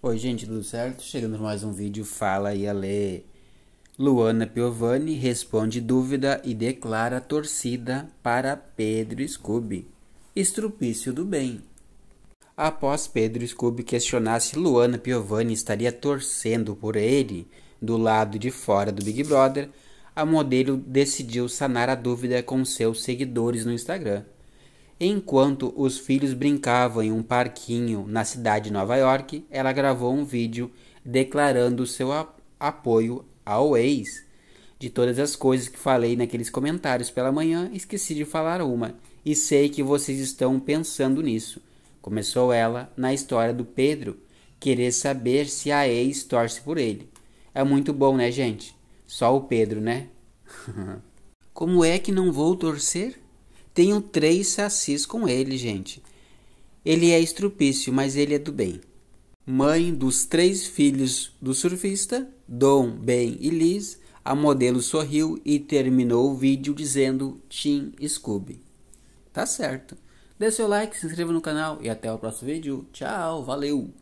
Oi gente, tudo certo? Chegando mais um vídeo Fala e Ale. Luana Piovani responde dúvida e declara torcida para Pedro Scooby. Estrupício do bem. Após Pedro Scooby questionar se Luana Piovani estaria torcendo por ele do lado de fora do Big Brother, a modelo decidiu sanar a dúvida com seus seguidores no Instagram. Enquanto os filhos brincavam em um parquinho na cidade de Nova York, ela gravou um vídeo declarando seu apoio ao ex. De todas as coisas que falei naqueles comentários pela manhã, esqueci de falar uma, e sei que vocês estão pensando nisso. Começou ela na história do Pedro, querer saber se a ex torce por ele. É muito bom, né, gente? Só o Pedro, né? Como é que não vou torcer? Tenho três sacis com ele, gente. Ele é estrupício, mas ele é do bem. Mãe dos três filhos do surfista, Dom, Ben e Liz, a modelo sorriu e terminou o vídeo dizendo Tim Scooby. Tá certo. Dê seu like, se inscreva no canal e até o próximo vídeo. Tchau, valeu!